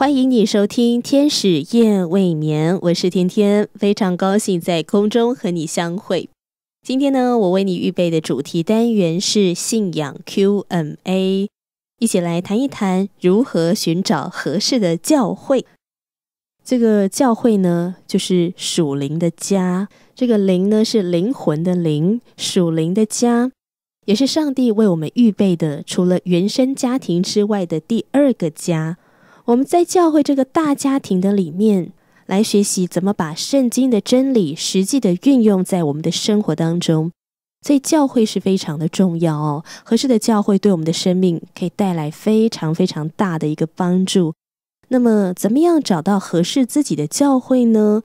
欢迎你收听《天使夜未眠》，我是天天，非常高兴在空中和你相会。今天呢，我为你预备的主题单元是信仰 Q&A，一起来谈一谈如何寻找合适的教会。这个教会呢，就是属灵的家。这个灵呢，是灵魂的灵，属灵的家也是上帝为我们预备的，除了原生家庭之外的第二个家。我们在教会这个大家庭的里面来学习，怎么把圣经的真理实际的运用在我们的生活当中，所以教会是非常的重要哦。合适的教会对我们的生命可以带来非常非常大的一个帮助。那么，怎么样找到合适自己的教会呢？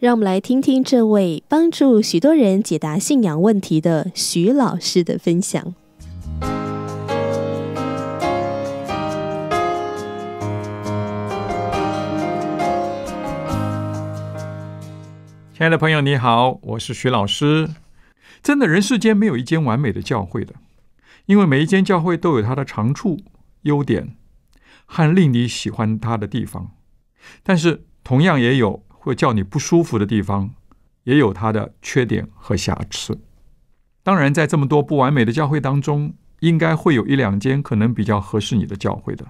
让我们来听听这位帮助许多人解答信仰问题的徐老师的分享。亲爱的朋友，你好，我是徐老师。真的，人世间没有一间完美的教会的，因为每一间教会都有它的长处、优点和令你喜欢它的地方，但是同样也有会叫你不舒服的地方，也有它的缺点和瑕疵。当然，在这么多不完美的教会当中，应该会有一两间可能比较合适你的教会的。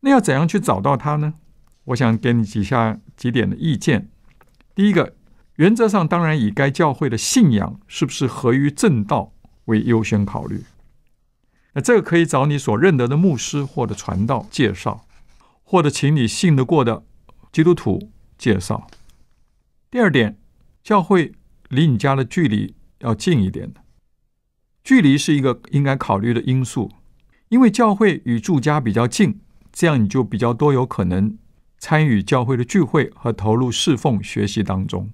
那要怎样去找到它呢？我想给你几下几点的意见。第一个。原则上，当然以该教会的信仰是不是合于正道为优先考虑。那这个可以找你所认得的牧师或者传道介绍，或者请你信得过的基督徒介绍。第二点，教会离你家的距离要近一点的，距离是一个应该考虑的因素，因为教会与住家比较近，这样你就比较多有可能参与教会的聚会和投入侍奉学习当中。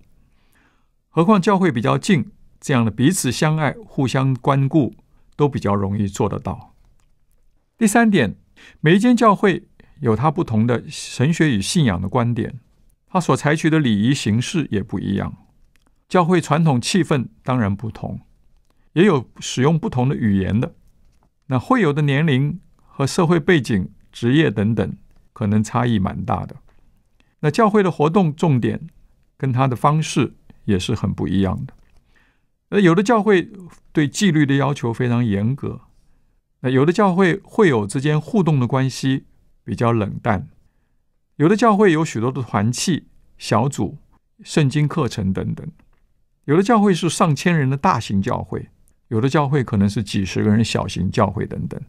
何况教会比较近，这样的彼此相爱、互相关顾，都比较容易做得到。第三点，每一间教会有它不同的神学与信仰的观点，它所采取的礼仪形式也不一样，教会传统气氛当然不同，也有使用不同的语言的。那会有的年龄和社会背景、职业等等，可能差异蛮大的。那教会的活动重点跟它的方式。也是很不一样的。那有的教会对纪律的要求非常严格；那有的教会会友之间互动的关系比较冷淡；有的教会有许多的团契小组、圣经课程等等；有的教会是上千人的大型教会；有的教会可能是几十个人小型教会等等。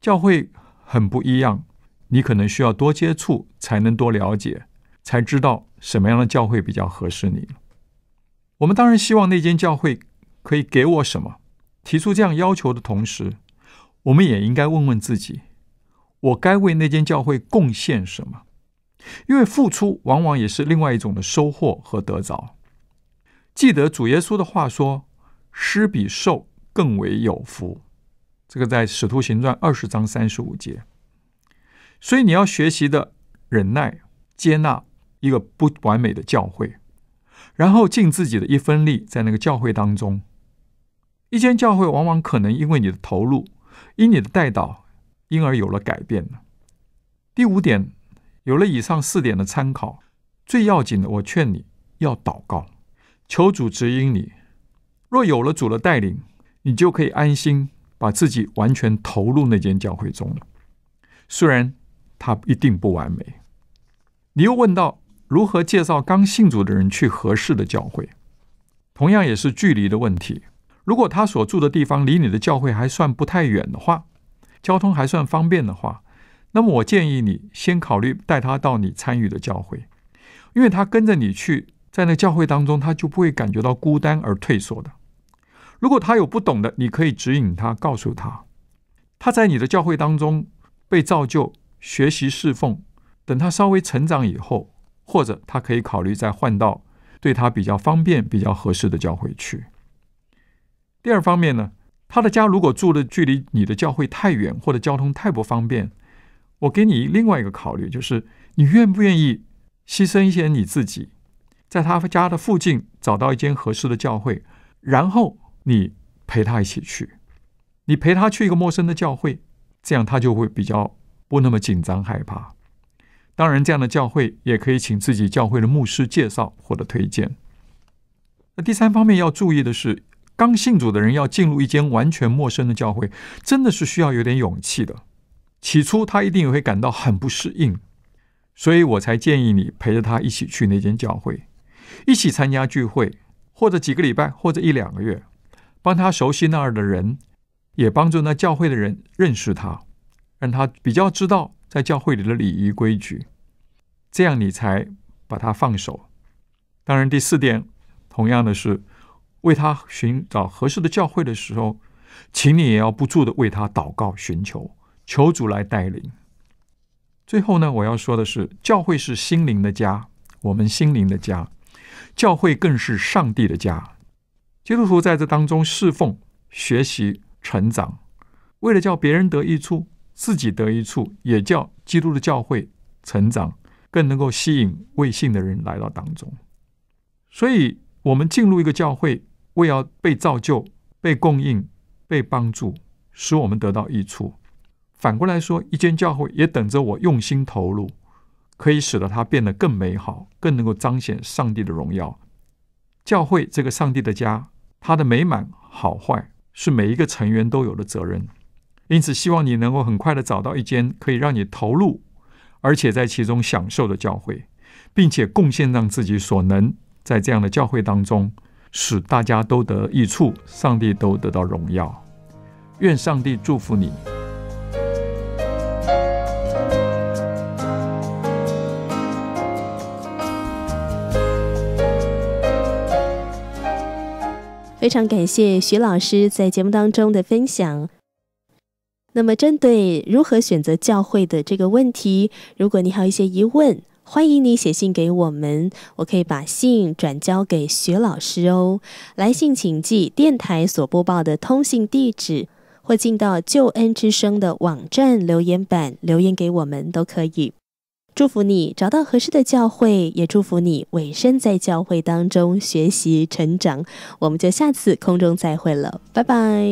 教会很不一样，你可能需要多接触，才能多了解，才知道什么样的教会比较合适你。我们当然希望那间教会可以给我什么。提出这样要求的同时，我们也应该问问自己：我该为那间教会贡献什么？因为付出往往也是另外一种的收获和得着。记得主耶稣的话说：“施比受更为有福。”这个在《使徒行传》二十章三十五节。所以你要学习的忍耐、接纳一个不完美的教会。然后尽自己的一分力，在那个教会当中，一间教会往往可能因为你的投入，因你的带导，因而有了改变第五点，有了以上四点的参考，最要紧的，我劝你要祷告，求主指引你。若有了主的带领，你就可以安心把自己完全投入那间教会中了。虽然它一定不完美。你又问到。如何介绍刚信主的人去合适的教会？同样也是距离的问题。如果他所住的地方离你的教会还算不太远的话，交通还算方便的话，那么我建议你先考虑带他到你参与的教会，因为他跟着你去，在那教会当中，他就不会感觉到孤单而退缩的。如果他有不懂的，你可以指引他，告诉他他在你的教会当中被造就、学习侍奉。等他稍微成长以后，或者他可以考虑再换到对他比较方便、比较合适的教会去。第二方面呢，他的家如果住的距离你的教会太远，或者交通太不方便，我给你另外一个考虑，就是你愿不愿意牺牲一些你自己，在他家的附近找到一间合适的教会，然后你陪他一起去，你陪他去一个陌生的教会，这样他就会比较不那么紧张、害怕。当然，这样的教会也可以请自己教会的牧师介绍或者推荐。那第三方面要注意的是，刚信主的人要进入一间完全陌生的教会，真的是需要有点勇气的。起初他一定也会感到很不适应，所以我才建议你陪着他一起去那间教会，一起参加聚会，或者几个礼拜，或者一两个月，帮他熟悉那儿的人，也帮助那教会的人认识他，让他比较知道。在教会里的礼仪规矩，这样你才把他放手。当然，第四点，同样的是，为他寻找合适的教会的时候，请你也要不住的为他祷告、寻求，求主来带领。最后呢，我要说的是，教会是心灵的家，我们心灵的家，教会更是上帝的家。基督徒在这当中侍奉、学习、成长，为了叫别人得益处。自己得一处，也叫基督的教会成长，更能够吸引未信的人来到当中。所以，我们进入一个教会，为要被造就、被供应、被帮助，使我们得到益处。反过来说，一间教会也等着我用心投入，可以使得它变得更美好，更能够彰显上帝的荣耀。教会这个上帝的家，它的美满好坏，是每一个成员都有的责任。因此，希望你能够很快的找到一间可以让你投入，而且在其中享受的教会，并且贡献让自己所能，在这样的教会当中，使大家都得益处，上帝都得到荣耀。愿上帝祝福你。非常感谢徐老师在节目当中的分享。那么，针对如何选择教会的这个问题，如果你还有一些疑问，欢迎你写信给我们，我可以把信转交给薛老师哦。来信请寄电台所播报的通信地址，或进到“救恩之声”的网站留言板留言给我们都可以。祝福你找到合适的教会，也祝福你委身在教会当中学习成长。我们就下次空中再会了，拜拜。